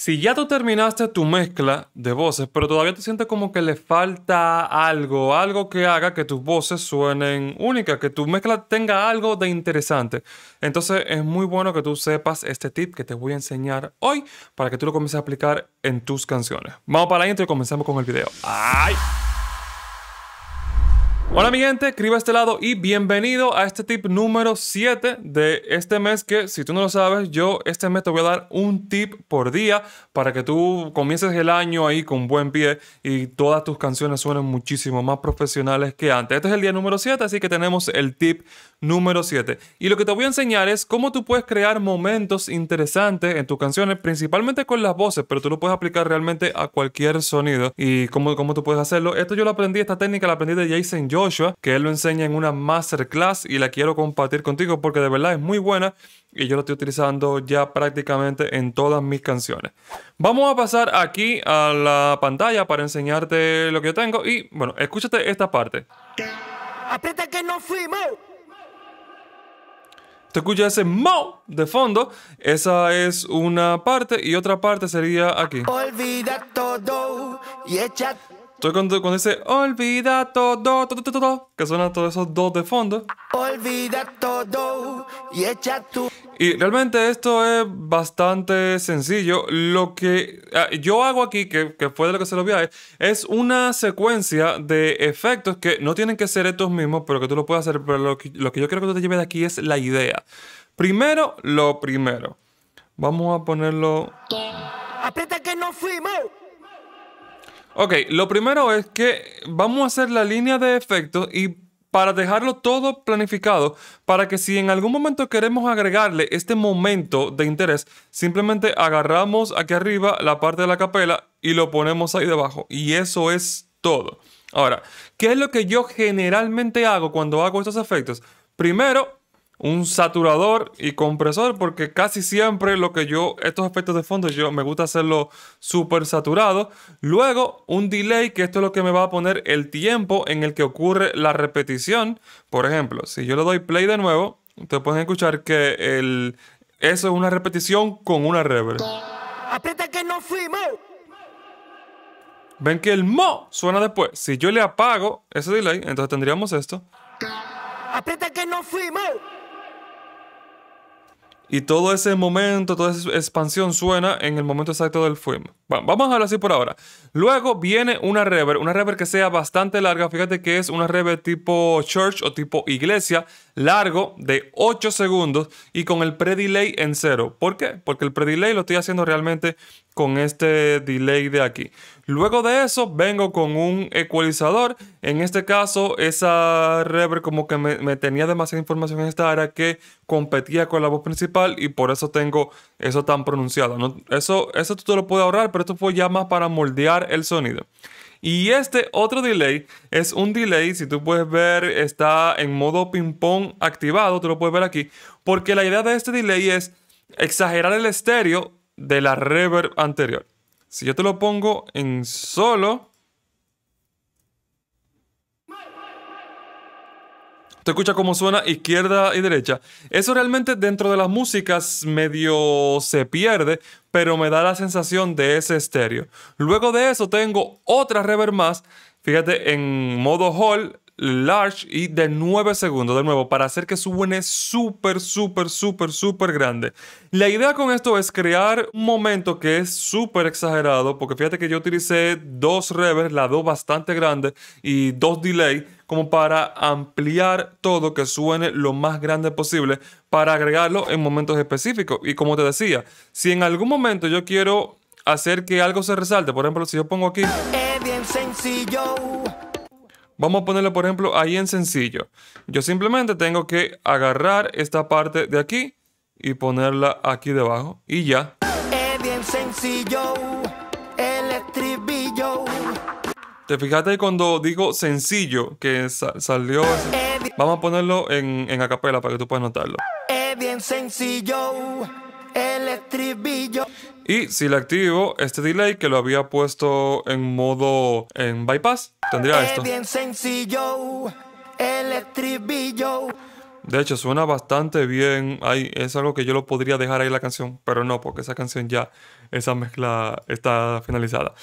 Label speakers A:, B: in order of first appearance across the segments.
A: Si ya tú terminaste tu mezcla de voces, pero todavía te sientes como que le falta algo, algo que haga que tus voces suenen únicas, que tu mezcla tenga algo de interesante. Entonces es muy bueno que tú sepas este tip que te voy a enseñar hoy para que tú lo comiences a aplicar en tus canciones. Vamos para la intro y comenzamos con el video. ¡Ay! Hola mi gente, escriba a este lado y bienvenido a este tip número 7 de este mes que si tú no lo sabes, yo este mes te voy a dar un tip por día para que tú comiences el año ahí con buen pie y todas tus canciones suenen muchísimo más profesionales que antes. Este es el día número 7, así que tenemos el tip número 7. Y lo que te voy a enseñar es cómo tú puedes crear momentos interesantes en tus canciones, principalmente con las voces, pero tú lo puedes aplicar realmente a cualquier sonido y cómo, cómo tú puedes hacerlo. Esto yo lo aprendí, esta técnica la aprendí de Jason Jones que él lo enseña en una masterclass y la quiero compartir contigo porque de verdad es muy buena y yo lo estoy utilizando ya prácticamente en todas mis canciones. Vamos a pasar aquí a la pantalla para enseñarte lo que tengo y bueno, escúchate esta parte. Aprieta que no fuimos. Te escucha ese mo de fondo. Esa es una parte y otra parte sería aquí. Olvida todo estoy cuando, dice olvida todo, todo, todo, que suenan todos esos dos de fondo. Olvida todo y echa tu. Y realmente esto es bastante sencillo. Lo que ah, yo hago aquí, que, que fue de lo que se lo vi a es una secuencia de efectos que no tienen que ser estos mismos, pero que tú lo puedes hacer. Pero lo que, yo quiero que tú te lleves de aquí es la idea. Primero, lo primero. Vamos a ponerlo. Aprieta que no fuimos. Ok, lo primero es que vamos a hacer la línea de efecto y para dejarlo todo planificado, para que si en algún momento queremos agregarle este momento de interés, simplemente agarramos aquí arriba la parte de la capela y lo ponemos ahí debajo. Y eso es todo. Ahora, ¿qué es lo que yo generalmente hago cuando hago estos efectos? Primero, un saturador y compresor, porque casi siempre lo que yo, estos efectos de fondo, yo me gusta hacerlo súper saturado. Luego, un delay, que esto es lo que me va a poner el tiempo en el que ocurre la repetición. Por ejemplo, si yo le doy play de nuevo, ustedes pueden escuchar que el, eso es una repetición con una reverb. Aprieta que no fui, Ven que el mo suena después. Si yo le apago ese delay, entonces tendríamos esto. Aprieta que no fui, y todo ese momento, toda esa expansión suena en el momento exacto del film. Bueno, vamos a hablar así por ahora. Luego viene una reverb, una reverb que sea bastante larga. Fíjate que es una reverb tipo church o tipo iglesia, largo de 8 segundos y con el pre-delay en cero. ¿Por qué? Porque el pre-delay lo estoy haciendo realmente con este delay de aquí. Luego de eso vengo con un ecualizador. En este caso, esa reverb como que me, tenía demasiada información en esta área que competía con la voz principal y por eso tengo eso tan pronunciado. Eso, eso tú te lo puedes ahorrar, pero esto fue ya más para moldear el sonido. Y este otro delay es un delay, si tú puedes ver, está en modo ping-pong activado, tú lo puedes ver aquí, porque la idea de este delay es exagerar el estéreo de la reverb anterior. Si yo te lo pongo en solo, te escucha cómo suena izquierda y derecha. Eso realmente dentro de las músicas medio se pierde pero me da la sensación de ese estéreo. Luego de eso tengo otra reverb más, fíjate, en modo hall, large y de 9 segundos, de nuevo, para hacer que suene súper, súper, súper, súper grande. La idea con esto es crear un momento que es súper exagerado, porque fíjate que yo utilicé dos reverbs, las dos bastante grandes y dos delay como para ampliar todo, que suene lo más grande posible, para agregarlo en momentos específicos. Y como te decía, si en algún momento yo quiero hacer que algo se resalte, por ejemplo, si yo pongo aquí... Vamos a ponerlo, por ejemplo, ahí en sencillo. Yo simplemente tengo que agarrar esta parte de aquí y ponerla aquí debajo. Y ya. Te este, fijaste cuando digo sencillo, que salió. Vamos a ponerlo en, en acapela para que tú puedas notarlo. Es bien sencillo el estribillo. Y si le activo este delay que lo había puesto en modo en bypass, tendría esto. Es bien sencillo el De hecho, suena bastante bien. es algo que yo lo podría dejar ahí la canción, pero no, porque esa canción ya, esa mezcla está finalizada.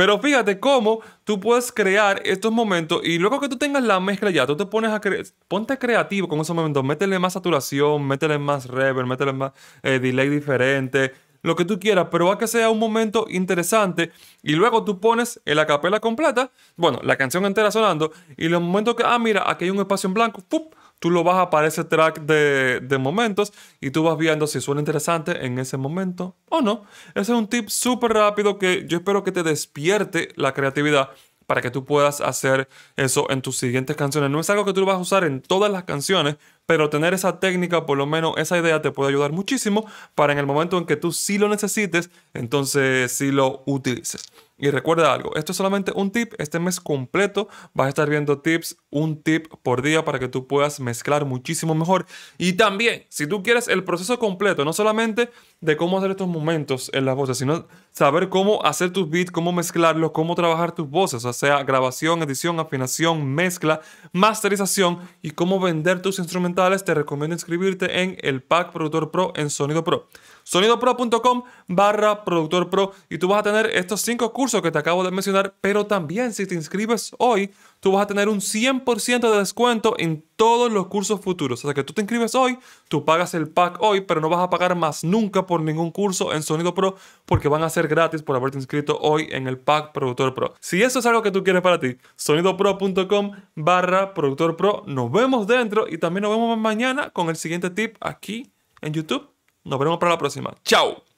A: Pero fíjate cómo tú puedes crear estos momentos y luego que tú tengas la mezcla ya, tú te pones a cre ponte creativo con esos momentos, métele más saturación, métele más reverb, métele más eh, delay diferente, lo que tú quieras, pero a que sea un momento interesante y luego tú pones en la capela completa, bueno, la canción entera sonando y los momentos que, ah, mira, aquí hay un espacio en blanco, ¡pup! tú lo bajas para ese track de, de, momentos y tú vas viendo si suena interesante en ese momento o no. Ese es un tip súper rápido que yo espero que te despierte la creatividad para que tú puedas hacer eso en tus siguientes canciones. No es algo que tú lo vas a usar en todas las canciones, pero tener esa técnica, por lo menos esa idea, te puede ayudar muchísimo para en el momento en que tú sí lo necesites, entonces sí lo utilices. Y recuerda algo, esto es solamente un tip, este mes completo vas a estar viendo tips, un tip por día para que tú puedas mezclar muchísimo mejor. Y también, si tú quieres el proceso completo, no solamente de cómo hacer estos momentos en las voces, sino saber cómo hacer tus beats, cómo mezclarlos, cómo trabajar tus voces, o sea, grabación, edición, afinación, mezcla, masterización y cómo vender tus instrumentales te recomiendo inscribirte en el Pack Productor Pro en Sonido Pro sonidopro.com barra productor pro y tú vas a tener estos cinco cursos que te acabo de mencionar, pero también si te inscribes hoy, tú vas a tener un 100% de descuento en todos los cursos futuros. O sea que tú te inscribes hoy, tú pagas el pack hoy, pero no vas a pagar más nunca por ningún curso en Sonido Pro porque van a ser gratis por haberte inscrito hoy en el pack Productor Pro. Si eso es algo que tú quieres para ti, sonidopro.com barra Productor Pro. Nos vemos dentro y también nos vemos mañana con el siguiente tip aquí en YouTube. Nos vemos para la próxima. ¡Chao!